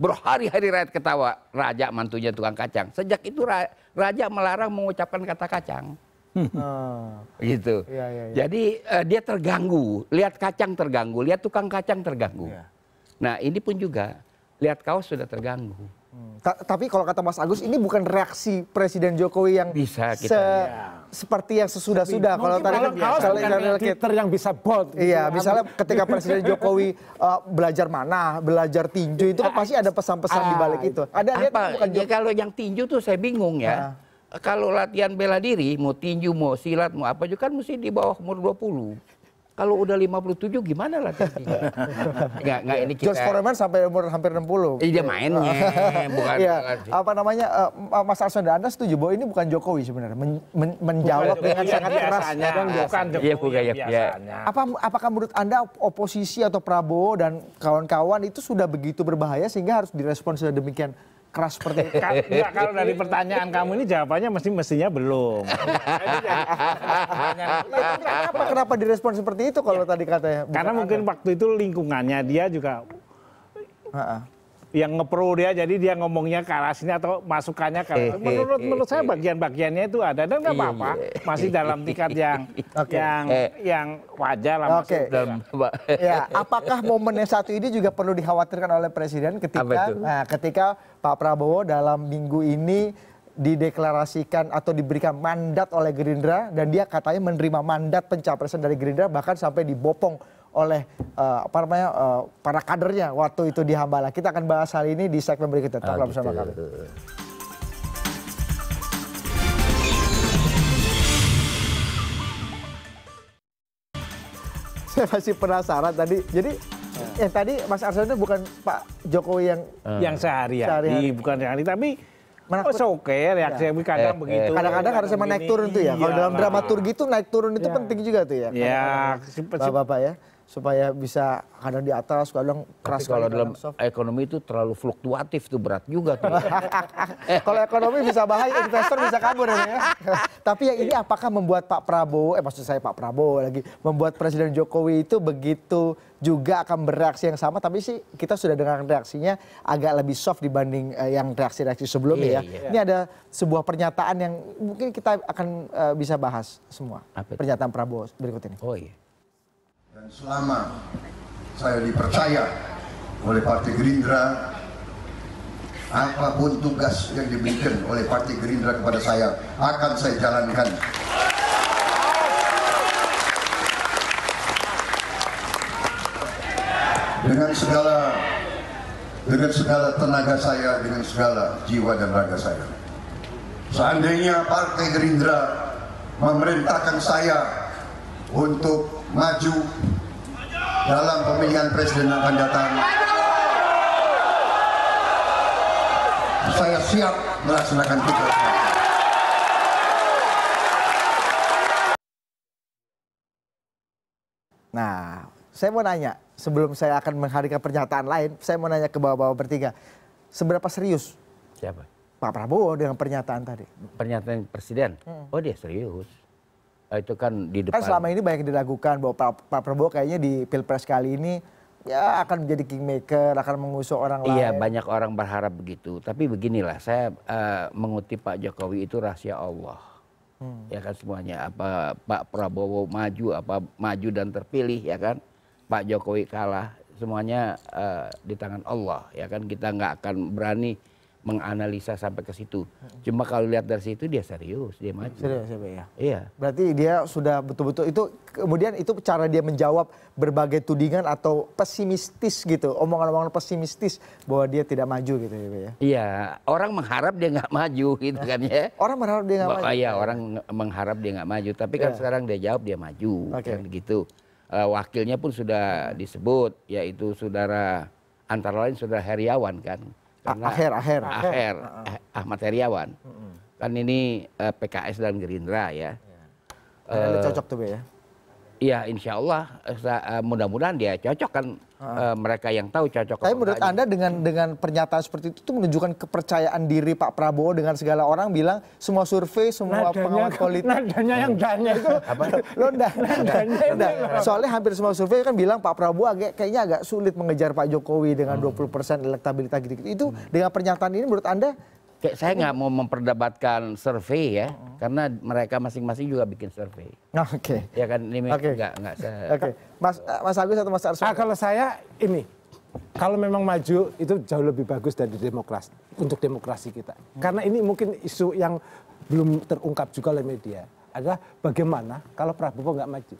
berhari-hari rakyat ketawa raja mantunya tukang kacang. Sejak itu raja melarang mengucapkan kata kacang. Hmm. gitu. Ya, ya, ya. Jadi uh, dia terganggu, lihat kacang terganggu, lihat tukang kacang terganggu. Ya. Nah, ini pun juga lihat kaos sudah terganggu. Hmm. tapi kalau kata Mas Agus ini bukan reaksi Presiden Jokowi yang bisa kita se seperti yang sesudah sudah kalau tadi kan kalau Twitter yang bisa bold. gitu. iya ya. misalnya ketika Presiden Jokowi uh, belajar mana belajar tinju itu kan ah, pasti ada pesan-pesan di balik ah, itu ada apa, bukan ya, kalau yang tinju tuh saya bingung ya ah. kalau latihan bela diri mau tinju mau silat mau apa juga kan mesti di bawah umur 20 kalau udah 57 gimana lah nggak nggak ini kita. George Foreman sampai umur hampir 60. Iya dia mainnya, bukan. ya. Apa namanya uh, Mas Arsanda? Anda setuju bahwa ini bukan Jokowi sebenarnya men men menjawab bukan, dengan iya, sangat keras bukan Jokowi. Iya, bukan ya. Iya, iya. Biasanya. Apa apakah menurut Anda oposisi atau Prabowo dan kawan-kawan itu sudah begitu berbahaya sehingga harus direspon sedemikian keras seperti Enggak, kalau dari pertanyaan kamu ini jawabannya mesti mestinya belum. Nah, kenapa, kenapa direspon seperti itu kalau iya. tadi katanya? Karena mungkin waktu itu lingkungannya dia juga yang ngepro dia jadi dia ngomongnya ke arah sini atau masukannya ke arah eh, eh, menurut eh, menurut saya bagian-bagiannya itu ada dan nggak iya, apa-apa iya. masih dalam tingkat yang okay. yang yang wajar lah okay. dalam ya apakah momennya satu ini juga perlu dikhawatirkan oleh presiden ketika nah, ketika Pak Prabowo dalam minggu ini dideklarasikan atau diberikan mandat oleh Gerindra dan dia katanya menerima mandat pencapresan dari Gerindra bahkan sampai dibopong oleh eh, apa namanya eh, para kadernya waktu itu di Hambala. Kita akan bahas hal ini di segmen berikutnya. Tetaplah ah, gitu. bersama kami. Saya masih penasaran tadi. Jadi ya. eh, tadi Mas Arsene itu bukan Pak Jokowi yang hmm. yang sehari-hari, sehari bukan sehari tapi menakut. Oh, oke okay, reaksi ya. kadang eh, begitu. Kadang-kadang harus emang naik turun tuh ya. Kalau iya, dalam nah. dramaturgi itu naik turun itu ya. penting juga tuh ya. Ya, bapak-bapak ya supaya bisa kadang di atas kadang keras kalau dalam soft. ekonomi itu terlalu fluktuatif tuh berat juga tuh kalau ekonomi bisa bahaya investor bisa kabur ya tapi yang ini apakah membuat Pak Prabowo eh maksud saya Pak Prabowo lagi membuat Presiden Jokowi itu begitu juga akan bereaksi yang sama tapi sih kita sudah dengar reaksinya agak lebih soft dibanding uh, yang reaksi-reaksi sebelumnya iya, ya iya. ini ada sebuah pernyataan yang mungkin kita akan uh, bisa bahas semua pernyataan Prabowo berikut ini oh iya dan selama saya dipercaya oleh Partai Gerindra, apapun tugas yang diberikan oleh Partai Gerindra kepada saya akan saya jalankan. Dengan segala dengan segala tenaga saya, dengan segala jiwa dan raga saya. Seandainya Partai Gerindra memerintahkan saya untuk maju dalam pemilihan presiden yang akan datang. Saya siap melaksanakan tugas Nah, saya mau nanya, sebelum saya akan menghadirkan pernyataan lain, saya mau nanya ke bapak-bapak bertiga, seberapa serius Siapa? Pak Prabowo dengan pernyataan tadi? Pernyataan Presiden? Hmm. Oh dia serius. Eh, itu kan di kan depan. Kan selama ini banyak diragukan bahwa Pak Prabowo kayaknya di pilpres kali ini ya akan menjadi kingmaker, akan mengusung orang iya, lain. Iya, banyak orang berharap begitu. Tapi beginilah, saya uh, mengutip Pak Jokowi itu rahasia Allah. Hmm. Ya kan semuanya, apa Pak Prabowo maju, apa maju dan terpilih, ya kan. Pak Jokowi kalah, semuanya uh, di tangan Allah, ya kan. Kita nggak akan berani menganalisa sampai ke situ. Cuma kalau lihat dari situ dia serius, dia maju. Serius ya, ya. Iya. Berarti dia sudah betul-betul itu kemudian itu cara dia menjawab berbagai tudingan atau pesimistis gitu, omongan-omongan pesimistis bahwa dia tidak maju gitu ya. ya? Iya, orang mengharap dia nggak maju gitu kan ya. Orang mengharap dia nggak maju. Iya, orang mengharap dia nggak maju, tapi kan iya. sekarang dia jawab dia maju okay. kan gitu. Uh, wakilnya pun sudah disebut yaitu saudara antara lain saudara Heriawan kan akhir akhir akhir Ah, Ahmad Heriawan kan ini eh, PKS dan Gerindra ya Uh, cocok tuh ya Iya insya Allah eh, eh, mudah-mudahan dia cocok kan Eh, mereka yang tahu cocok. Tapi menurut anda dengan dengan pernyataan seperti itu tuh menunjukkan kepercayaan diri Pak Prabowo dengan segala orang bilang semua survei semua nadanya, pengamat politik. Nadanya yang ganya itu apa? Lo nah, Soalnya hampir semua survei kan bilang Pak Prabowo agak kayaknya agak sulit mengejar Pak Jokowi dengan hmm. 20% elektabilitas gitu-gitu. Itu hmm. dengan pernyataan ini menurut anda Kayak saya nggak mau memperdebatkan survei ya, karena mereka masing-masing juga bikin survei. Oh, oke. Okay. Ya kan ini okay. nggak nggak saya. Oke. Okay. Mas eh, Mas Agus atau Mas Arsul? Ah, kalau saya ini kalau memang maju itu jauh lebih bagus dari demokrasi untuk demokrasi kita. Hmm. Karena ini mungkin isu yang belum terungkap juga oleh media adalah bagaimana kalau Prabowo nggak maju.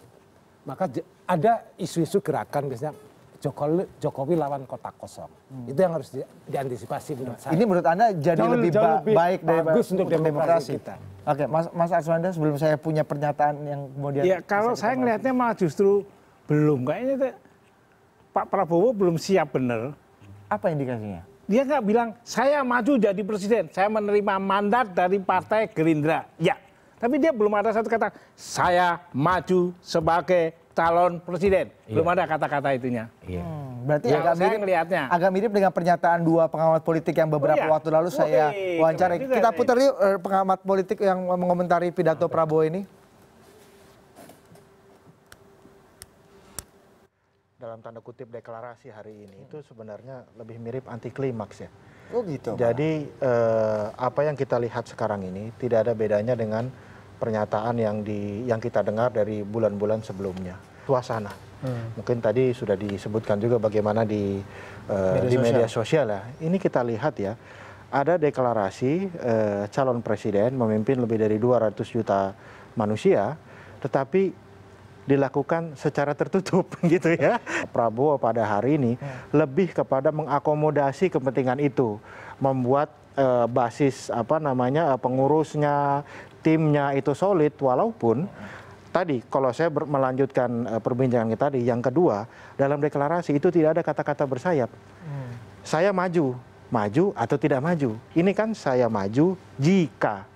Maka ada isu-isu gerakan biasanya Jokowi, Jokowi lawan kotak kosong. Hmm. Itu yang harus di, diantisipasi menurut saya. Ini menurut Anda jadi jauh, lebih, jauh lebih baik dari bagus untuk, demokrasi. demokrasi kita. Oke, Mas Mas Arswanda sebelum saya punya pernyataan yang kemudian Ya, kalau saya melihatnya malah justru belum kayaknya itu, Pak Prabowo belum siap benar. Apa indikasinya? Dia nggak bilang saya maju jadi presiden, saya menerima mandat dari Partai Gerindra. Ya, tapi dia belum ada satu kata saya maju sebagai calon presiden. Iya. Belum ada kata-kata itunya. Iya. Hmm, berarti ya, agak mirip melihatnya. Agak mirip dengan pernyataan dua pengamat politik yang beberapa oh, iya. waktu lalu oh, saya iya. Wih, iya, Kita iya. putar yuk eh, pengamat politik yang mengomentari pidato Oke. Prabowo ini. dalam tanda kutip deklarasi hari ini itu sebenarnya lebih mirip anti klimaks ya. Oh gitu. Jadi eh, apa yang kita lihat sekarang ini tidak ada bedanya dengan pernyataan yang di yang kita dengar dari bulan-bulan sebelumnya suasana. Hmm. Mungkin tadi sudah disebutkan juga bagaimana di uh, media di sosial. media sosial ya. Ini kita lihat ya, ada deklarasi uh, calon presiden memimpin lebih dari 200 juta manusia, tetapi dilakukan secara tertutup gitu ya. Prabowo pada hari ini hmm. lebih kepada mengakomodasi kepentingan itu, membuat uh, basis apa namanya pengurusnya, timnya itu solid walaupun hmm tadi kalau saya melanjutkan eh, perbincangan kita tadi yang kedua dalam deklarasi itu tidak ada kata-kata bersayap hmm. saya maju maju atau tidak maju ini kan saya maju jika hmm.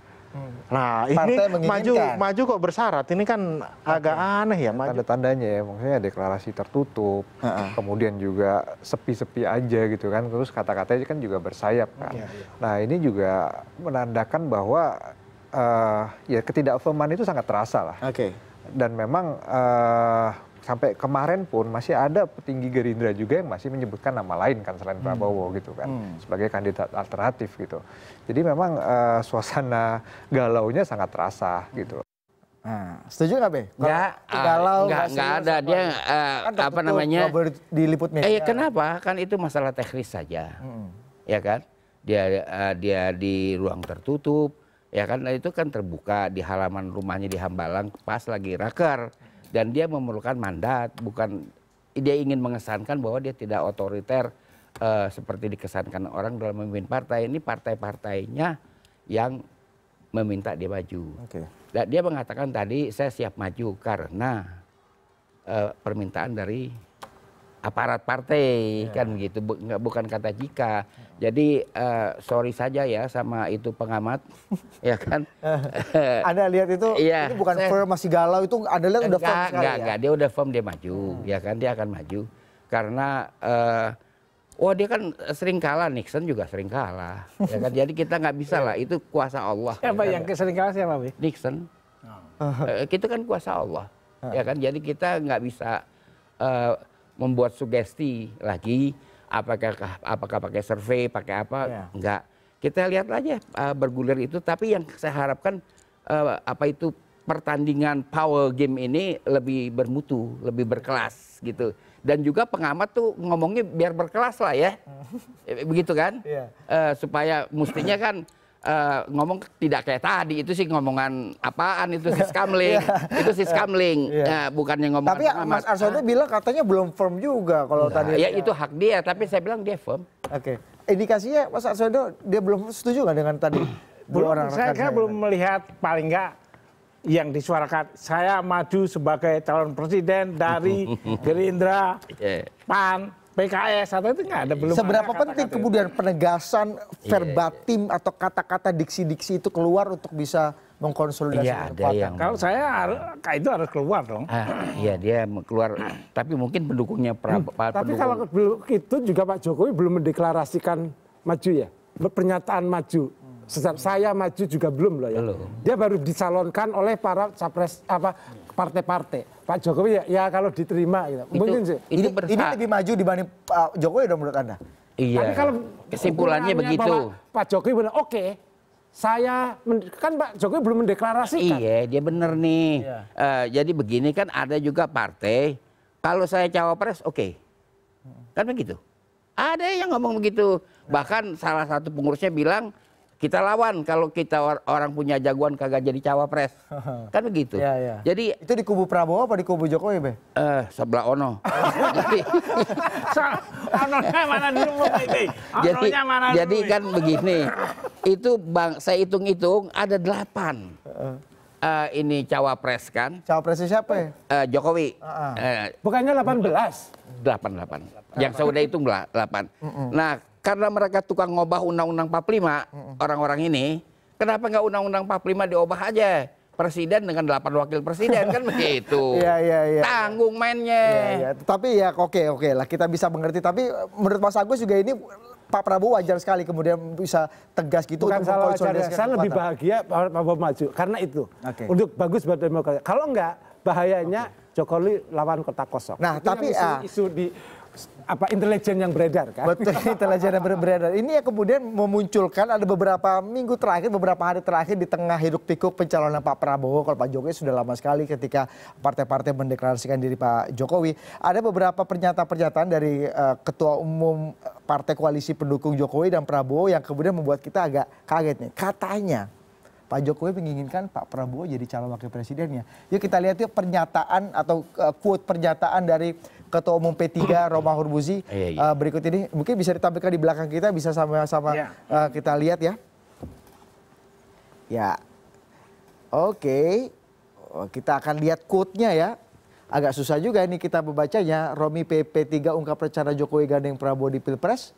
Nah, Partai ini maju maju kok bersyarat. Ini kan agak aneh ya. Maju. Tanda-tandanya ya, maksudnya deklarasi tertutup, uh -uh. kemudian juga sepi-sepi aja gitu kan. Terus kata-katanya kan juga bersayap kan. okay. Iya, iya. Nah, ini juga menandakan bahwa uh, ya ketidakfirman itu sangat terasa lah. Oke. Okay dan memang eh, sampai kemarin pun masih ada petinggi gerindra juga yang masih menyebutkan nama lain kan selain hmm. prabowo gitu kan hmm. sebagai kandidat alternatif gitu jadi memang eh, suasana galaunya sangat terasa gitu Nah, setuju nggak be? Enggak, ah, galau enggak, enggak ada dia uh, kan apa namanya? Diliput media. Eh, kenapa? Kan itu masalah teknis saja, hmm. ya kan? Dia uh, dia di ruang tertutup, ya kan nah itu kan terbuka di halaman rumahnya di Hambalang pas lagi raker dan dia memerlukan mandat bukan dia ingin mengesankan bahwa dia tidak otoriter uh, seperti dikesankan orang dalam memimpin partai ini partai-partainya yang meminta dia maju. Okay. Dan dia mengatakan tadi saya siap maju karena uh, permintaan dari aparat partai iya. kan begitu bukan kata jika jadi eh, sorry saja ya sama itu pengamat ya kan eh, anda lihat itu iya. ini bukan firm masih galau itu anda lihat udah firm sekali enggak, ya enggak dia udah firm dia maju hmm. ya kan dia akan maju karena eh, Wah oh, dia kan sering kalah, Nixon juga sering kalah. Ya kan? Jadi kita nggak bisa lah, itu kuasa Allah. Siapa ya kan? yang sering kalah siapa? Be? Nixon. Oh. Uh, kita kan kuasa Allah. Uh. Ya kan? Jadi kita nggak bisa uh, membuat sugesti lagi apakah apakah pakai survei pakai apa yeah. enggak kita lihat aja uh, bergulir itu tapi yang saya harapkan uh, apa itu pertandingan power game ini lebih bermutu lebih berkelas gitu dan juga pengamat tuh ngomongnya biar berkelas lah ya begitu kan yeah. Iya. uh, supaya mestinya kan Uh, ngomong tidak kayak tadi itu sih ngomongan apaan itu si scamling iya. itu si scamling yeah. Ya, bukannya ngomong tapi ya, Mas Arsono ah. bilang katanya belum firm juga kalau nah, tadi ya itu hak dia tapi saya bilang dia firm oke okay. indikasinya Mas Arsono dia belum setuju nggak dengan tadi belum orang saya, saya belum melihat paling nggak yang disuarakan saya maju sebagai calon presiden dari Gerindra yeah. PAN PKS atau itu nggak ada belum. Seberapa ada penting kata -kata kemudian itu. penegasan iya. verbatim yeah, yeah. atau kata-kata diksi-diksi itu keluar untuk bisa mengkonsolidasi iya, ada Yang... Kalau saya itu harus keluar dong. Ah, iya dia keluar, tapi mungkin pendukungnya pra, hmm, pendukung. Tapi kalau itu juga Pak Jokowi belum mendeklarasikan maju ya, pernyataan maju. Sejak saya maju juga belum loh ya. Belum. Dia baru dicalonkan oleh para capres apa partai-partai. Pak Jokowi ya, ya kalau diterima gitu. Itu, Mungkin sih. Ini, ini lebih maju dibanding Pak Jokowi dong menurut Anda? Iya. Tapi kalau kesimpulannya begitu. Pak Jokowi benar oke. Okay, saya kan Pak Jokowi belum mendeklarasikan. Iya, dia benar nih. Iya. Uh, jadi begini kan ada juga partai kalau saya cawapres oke. Okay. Kan begitu. Ada yang ngomong begitu. Nah. Bahkan salah satu pengurusnya bilang kita lawan kalau kita orang punya jagoan kagak jadi cawapres kan begitu ya, ya. jadi itu di kubu Prabowo apa di kubu Jokowi be eh sebelah ono jadi mana jadi mana jadi kan begini itu bang saya hitung-hitung ada delapan uh, ini cawapres kan Cawapres siapa ya uh, Jokowi uh -huh. Uh, bukannya 18 delapan delapan yang saya udah hitung delapan uh -uh. nah karena mereka tukang ngubah undang-undang 45 orang-orang mm -mm. ini, kenapa nggak undang-undang 45 diubah aja? Presiden dengan delapan wakil presiden kan begitu. Iya iya iya. Tanggung mainnya. Iya iya. Tapi ya oke okay, oke okay lah kita bisa mengerti. Tapi menurut Mas Agus juga ini Pak Prabowo wajar sekali kemudian bisa tegas gitu Bukan salah wajar, ya, saya lebih bahagia Pak Prabowo maju karena itu okay. untuk bagus buat demokrasi. Kalau enggak bahayanya okay. Jokowi lawan kota kosong. Nah, itu tapi isu, ah. isu di apa intelijen yang beredar kan? Betul, intelijen yang beredar. Ini yang kemudian memunculkan ada beberapa minggu terakhir, beberapa hari terakhir di tengah hiruk pikuk pencalonan Pak Prabowo. Kalau Pak Jokowi sudah lama sekali ketika partai-partai mendeklarasikan diri Pak Jokowi, ada beberapa pernyataan-pernyataan dari uh, ketua umum partai koalisi pendukung Jokowi dan Prabowo yang kemudian membuat kita agak kaget nih. Katanya Pak Jokowi menginginkan Pak Prabowo jadi calon wakil presidennya. Yuk kita lihat yuk pernyataan atau eh, quote pernyataan dari Ketua Umum P3 Roma Hurbuzi iya, iya. Eh, berikut ini. Mungkin bisa ditampilkan di belakang kita, bisa sama-sama iya. Eh, kita lihat ya. Ya, oke. Okay. Oh, kita akan lihat quote-nya ya. Agak susah juga ini kita membacanya. Romi PP3 ungkap rencana Jokowi gandeng Prabowo di Pilpres.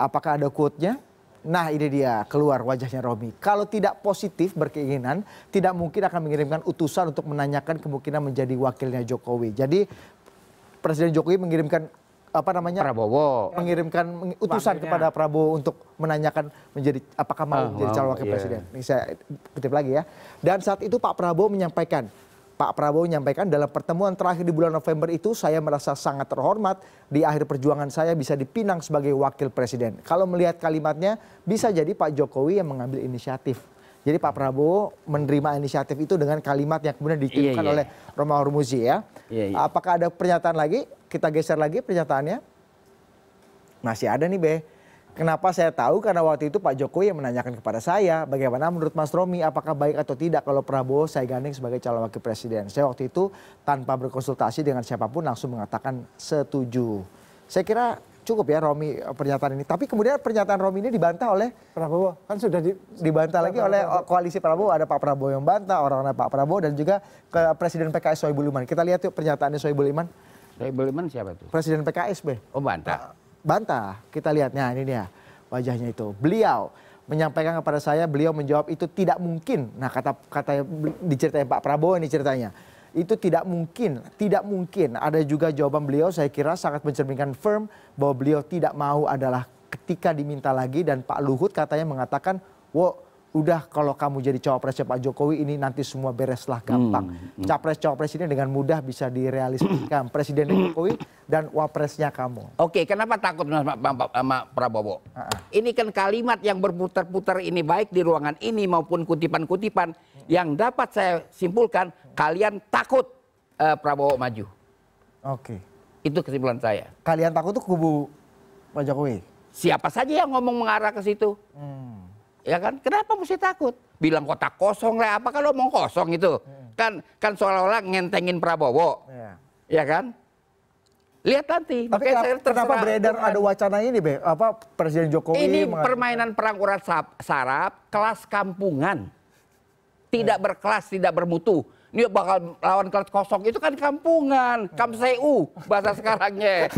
Apakah ada quote-nya? Nah ini dia keluar wajahnya Romi. Kalau tidak positif berkeinginan, tidak mungkin akan mengirimkan utusan untuk menanyakan kemungkinan menjadi wakilnya Jokowi. Jadi Presiden Jokowi mengirimkan apa namanya Prabowo mengirimkan utusan kepada Prabowo untuk menanyakan menjadi apakah mau oh, menjadi calon wakil yeah. presiden. Ini saya kutip lagi ya. Dan saat itu Pak Prabowo menyampaikan Pak Prabowo menyampaikan dalam pertemuan terakhir di bulan November itu saya merasa sangat terhormat di akhir perjuangan saya bisa dipinang sebagai wakil presiden. Kalau melihat kalimatnya bisa jadi Pak Jokowi yang mengambil inisiatif. Jadi Pak Prabowo menerima inisiatif itu dengan kalimat yang kemudian dikirimkan iya, iya. oleh Roma Hormuzi ya. Iya, iya. Apakah ada pernyataan lagi? Kita geser lagi pernyataannya. Masih ada nih Be Kenapa saya tahu? Karena waktu itu Pak Jokowi yang menanyakan kepada saya, bagaimana menurut Mas Romi, apakah baik atau tidak kalau Prabowo saya gandeng sebagai calon wakil presiden. Saya waktu itu tanpa berkonsultasi dengan siapapun langsung mengatakan setuju. Saya kira cukup ya Romi eh, pernyataan ini. Tapi kemudian pernyataan Romi ini dibantah oleh Prabowo. Kan sudah di, dibantah lagi oleh oh, koalisi Prabowo. Ada Pak Prabowo yang bantah, orang-orang Pak Prabowo dan juga ke Presiden PKS Soebul Iman. Kita lihat yuk pernyataannya Soebul Iman. Soebul Iman siapa itu? Presiden PKS, Be. Oh, bantah. Ah, bantah. Kita lihat, nah ini dia wajahnya itu. Beliau menyampaikan kepada saya, beliau menjawab itu tidak mungkin. Nah kata kata diceritain Pak Prabowo ini ceritanya. Itu tidak mungkin, tidak mungkin. Ada juga jawaban beliau saya kira sangat mencerminkan firm bahwa beliau tidak mau adalah ketika diminta lagi dan Pak Luhut katanya mengatakan, "Wo, udah kalau kamu jadi cawapresnya Pak Jokowi ini nanti semua bereslah hmm, gampang. Hmm. Capres-cawapres ini dengan mudah bisa direalisasikan. Presiden Jokowi dan wapresnya kamu. Oke, kenapa takut sama, sama, sama Prabowo? Uh -uh. Ini kan kalimat yang berputar-putar ini baik di ruangan ini maupun kutipan-kutipan hmm. yang dapat saya simpulkan kalian takut uh, Prabowo maju. Oke. Itu kesimpulan saya. Kalian takut tuh kubu Pak Jokowi? Siapa saja yang ngomong mengarah ke situ. Hmm ya kan? Kenapa mesti takut? Bilang kota kosong lah, apa kalau mau kosong itu? Hmm. Kan kan seolah-olah ngentengin Prabowo. Yeah. Ya kan? Lihat nanti. Tapi kenapa, kenapa beredar ada wacana ini, Be? Apa Presiden Jokowi Ini permainan perang urat sarap, kelas kampungan. Tidak berkelas, tidak bermutu. Ini bakal lawan kelas kosong itu kan kampungan kamseu iya. bahasa sekarangnya iya,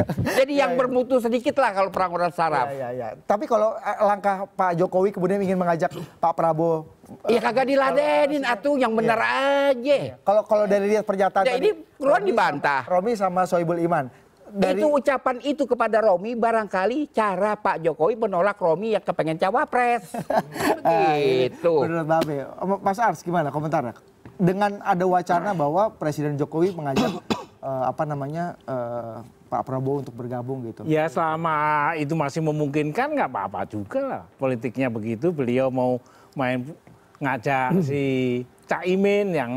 jadi yang ya, ya. bermutu sedikit lah kalau perang orang saraf ya, ya, ya. tapi kalau eh, langkah Pak Jokowi kemudian ingin mengajak Pak Prabowo Iya kagak diladenin atuh yang benar ya. aja. Iya. Kalau kalau dari lihat pernyataan ya, tadi, ini keluar dibantah. Romi sama Soibul Iman. Dari... Itu ucapan itu kepada Romi barangkali cara Pak Jokowi menolak Romi yang kepengen cawapres. Itu. Benar Mas Ars gimana komentarnya? dengan ada wacana bahwa Presiden Jokowi mengajak uh, apa namanya uh, Pak Prabowo untuk bergabung gitu. Ya selama itu masih memungkinkan nggak apa-apa juga lah. Politiknya begitu, beliau mau main ngajak si Cak Imin yang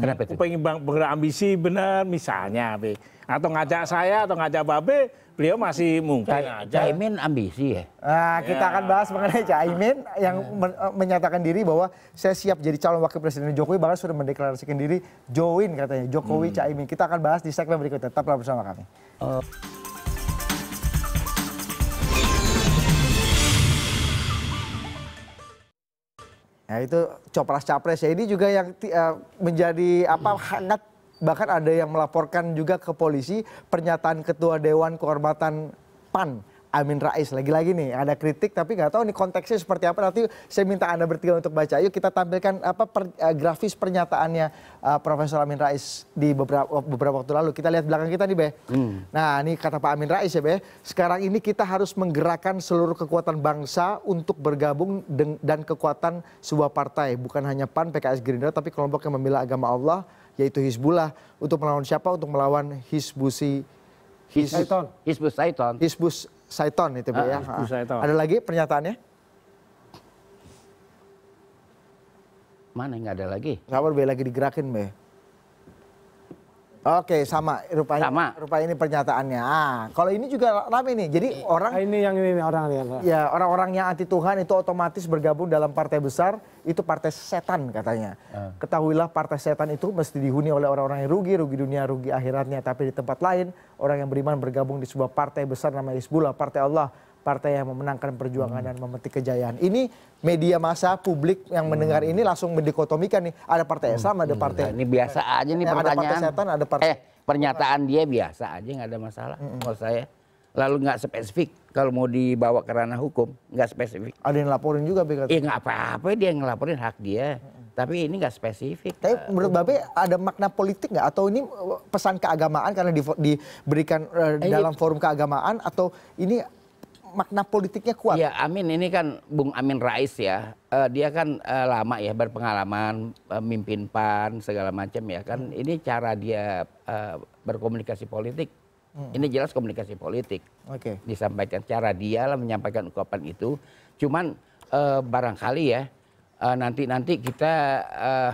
Kenapa itu? pengimbang berambisi benar misalnya, atau ngajak saya atau ngajak Babe, beliau masih mungkin Caimin ambisi ya. Nah, kita ya. akan bahas mengenai Caimin yang ya. men eh, menyatakan diri bahwa saya siap jadi calon wakil presiden Jokowi bahkan sudah mendeklarasikan diri join katanya Jokowi hmm. Caimin. Kita akan bahas di segmen berikutnya. Tetaplah bersama kami. Uh. Nah itu copras capres ya ini juga yang uh, menjadi apa hangat bahkan ada yang melaporkan juga ke polisi pernyataan ketua dewan kehormatan pan amin rais lagi lagi nih ada kritik tapi nggak tahu nih konteksnya seperti apa nanti saya minta anda bertiga untuk baca yuk kita tampilkan apa per, uh, grafis pernyataannya uh, Profesor Amin Rais di beberapa beberapa waktu lalu kita lihat belakang kita nih be hmm. nah ini kata Pak Amin Rais ya be sekarang ini kita harus menggerakkan seluruh kekuatan bangsa untuk bergabung dan kekuatan sebuah partai bukan hanya PAN PKS Gerindra tapi kelompok yang membela agama Allah yaitu hizbullah untuk melawan siapa untuk melawan hizbusi hizbus hizbus saiton hizbus saiton itu bu ya ah, ah. ada lagi pernyataannya mana nggak ada lagi nggak berbeda lagi digerakin Mbak. Oke, sama rupanya. Sama. Rupanya ini pernyataannya. Ah, kalau ini juga rame nih. Jadi iya. orang ah, ini yang ini orang lihat. Ya, orang-orang yang anti Tuhan itu otomatis bergabung dalam partai besar, itu partai setan katanya. Ah. Ketahuilah partai setan itu mesti dihuni oleh orang-orang yang rugi, rugi dunia, rugi akhiratnya. Tapi di tempat lain, orang yang beriman bergabung di sebuah partai besar namanya Hizbullah, partai Allah partai yang memenangkan perjuangan hmm. dan memetik kejayaan. Ini media massa publik yang hmm. mendengar ini langsung mendikotomikan nih, ada partai hmm. Islam, ada partai. Nah, ini biasa aja nih pertanyaan. Ada partai setan, ada partai. Eh, pernyataan dia biasa aja nggak ada masalah menurut saya. Lalu nggak spesifik kalau mau dibawa ke ranah hukum, nggak spesifik. Ada yang laporin juga BKT. Iya eh, ya, nggak apa-apa dia yang ngelaporin hak dia. Tapi ini nggak spesifik. Tapi menurut Babe ada makna politik nggak? Atau ini eh, pesan keagamaan karena diberikan uh, dalam forum keagamaan? Atau ini makna politiknya kuat. Ya Amin ini kan Bung Amin Rais ya, uh, dia kan uh, lama ya berpengalaman, uh, mimpin PAN segala macam ya kan. Hmm. Ini cara dia uh, berkomunikasi politik. Hmm. Ini jelas komunikasi politik. Oke. Okay. Disampaikan cara dia lah menyampaikan ungkapan itu. Cuman uh, barangkali ya nanti nanti nanti kita uh,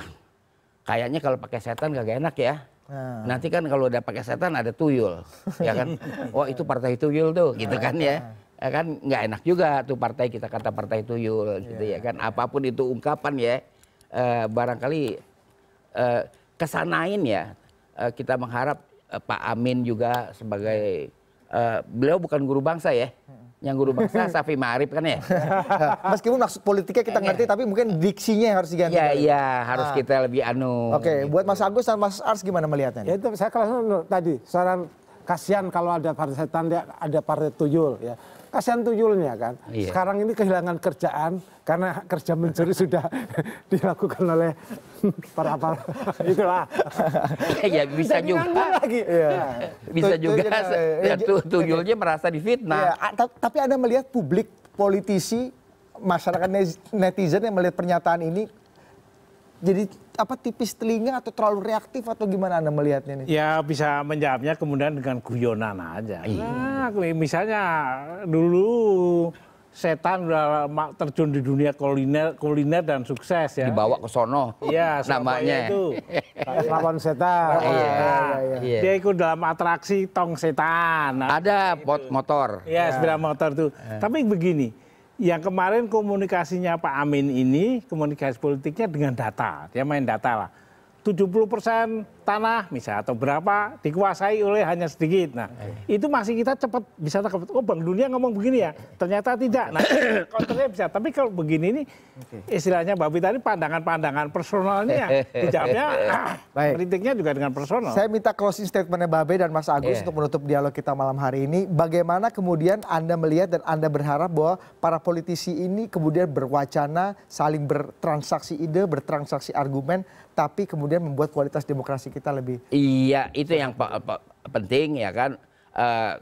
kayaknya kalau pakai setan gak enak ya. Nah. Nanti kan kalau udah pakai setan ada tuyul, ya kan? Wah oh, itu partai tuyul tuh, gitu kan ya. Nah ya kan nggak enak juga tuh partai kita kata partai tuyul gitu ya iya. kan apapun itu ungkapan ya uh, barangkali uh, kesanain ya uh, kita mengharap uh, Pak Amin juga sebagai uh, beliau bukan guru bangsa ya hmm. yang guru bangsa Safi Ma'arif kan ya meskipun maksud politiknya kita ngerti iya. tapi mungkin diksinya harus diganti iya, ya iya harus ah. kita lebih anu oke okay, gitu. buat Mas Agus dan Mas Ars gimana melihatnya ya itu saya kalau tadi saran kasihan kalau ada partai setan ada partai tuyul ya kasihan tuyulnya kan. Iya. Sekarang ini kehilangan kerjaan karena kerja mencuri sudah dilakukan oleh para apa itulah. Eh, ya bisa juga. Lagi. Iya. Iya. Bisa juga ya, tuyulnya merasa difitnah. Ya, tapi Anda melihat publik politisi masyarakat netizen yang melihat pernyataan ini jadi apa tipis telinga atau terlalu reaktif atau gimana anda melihatnya nih? Ya bisa menjawabnya kemudian dengan guyonan aja. Nah, misalnya dulu setan udah terjun di dunia kuliner kuliner dan sukses ya dibawa ke sono iya namanya itu lawan setan oh, iya, iya, iya. dia ikut dalam atraksi tong setan ada pot nah, motor Iya, ya sepeda motor tuh ya. tapi begini yang kemarin komunikasinya pak amin ini komunikasi politiknya dengan data dia main data lah 70% tanah misalnya atau berapa dikuasai oleh hanya sedikit. Nah, eh. itu masih kita cepat bisa tangkap. Oh, Bank Dunia ngomong begini ya. Ternyata tidak. Nah, kontennya bisa. Tapi kalau begini ini istilahnya Babi tadi pandangan-pandangan personalnya eh, eh, dijawabnya ah, kritiknya juga dengan personal. Saya minta closing statementnya Babe dan Mas Agus yeah. untuk menutup dialog kita malam hari ini. Bagaimana kemudian Anda melihat dan Anda berharap bahwa para politisi ini kemudian berwacana, saling bertransaksi ide, bertransaksi argumen tapi kemudian membuat kualitas demokrasi kita lebih iya itu yang penting ya kan uh,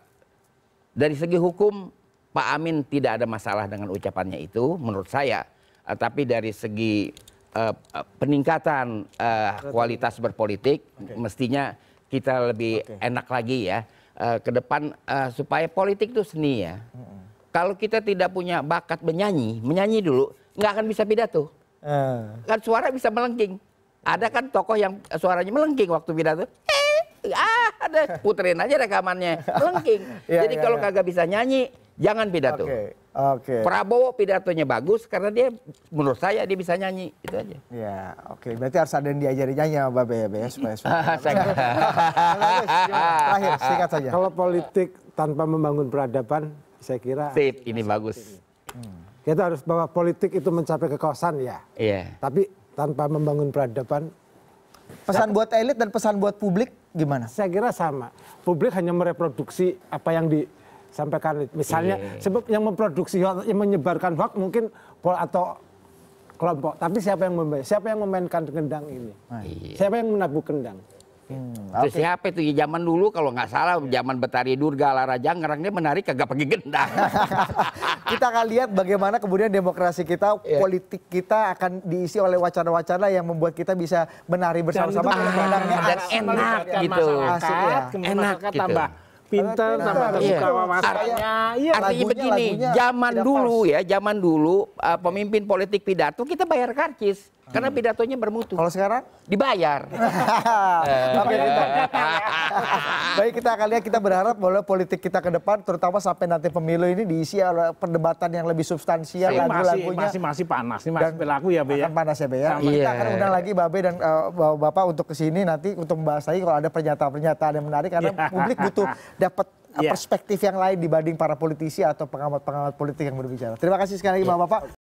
dari segi hukum Pak Amin tidak ada masalah dengan ucapannya itu menurut saya uh, tapi dari segi uh, peningkatan uh, kualitas berpolitik okay. mestinya kita lebih okay. enak lagi ya uh, ke depan uh, supaya politik itu seni ya. Mm -hmm. Kalau kita tidak punya bakat menyanyi, menyanyi dulu nggak akan bisa pidato. Uh. Kan suara bisa melengking. Ada kan tokoh yang suaranya melengking waktu pidato. Eh, ah, ada puterin aja rekamannya. Melengking. ya, Jadi ya, kalau ya. kagak bisa nyanyi, jangan pidato. Okay. Oke. Okay. Prabowo pidatonya bagus karena dia menurut saya dia bisa nyanyi itu aja. Ya, oke. Okay. Berarti harus ada yang diajari nyanyi sama Babe ya, ya supaya Terakhir, singkat saja. Kalau politik tanpa membangun peradaban, saya kira. Sip, ini bagus. Hmm. Kita harus bahwa politik itu mencapai kekuasaan ya. Iya. Yeah. Tapi tanpa membangun peradaban. Pesan buat elit dan pesan buat publik gimana? Saya kira sama. Publik hanya mereproduksi apa yang disampaikan. Misalnya yeah. sebab yang memproduksi yang menyebarkan hoax mungkin pol atau kelompok. Tapi siapa yang siapa yang memainkan kendang ini? Yeah. Iya. Siapa yang menabuh kendang? Hmm, okay. siapa itu ya, zaman dulu kalau nggak salah zaman Betari Durga lara ngerang dia menarik kagak pergi gendang. kita akan lihat bagaimana kemudian demokrasi kita, yeah. politik kita akan diisi oleh wacana-wacana yang membuat kita bisa menari bersama-sama dan, ah, dan enak gitu. Masyarakat, ya. Enak gitu. tambah pinter tambah terbuka wawasannya. Iya. Artinya begini, lagunya zaman dulu pas. ya, zaman dulu uh, pemimpin politik pidato kita bayar karcis. Karena hmm. pidatonya bermutu. Kalau sekarang? Dibayar. baik kita akan lihat, kita berharap bahwa politik kita ke depan, terutama sampai nanti pemilu ini diisi oleh perdebatan yang lebih substansial, lagu-lagunya. Masih, masih, panas, ini masih berlaku ya Be ya? panas ya Be ya. Kita akan undang iya. lagi Babe dan uh, Bapak untuk ke sini nanti untuk membahas lagi kalau ada pernyataan-pernyataan yang menarik, karena iya. publik butuh dapat yeah. Iya. perspektif yang lain dibanding para politisi atau pengamat-pengamat politik yang berbicara. Terima kasih sekali lagi yeah. bapak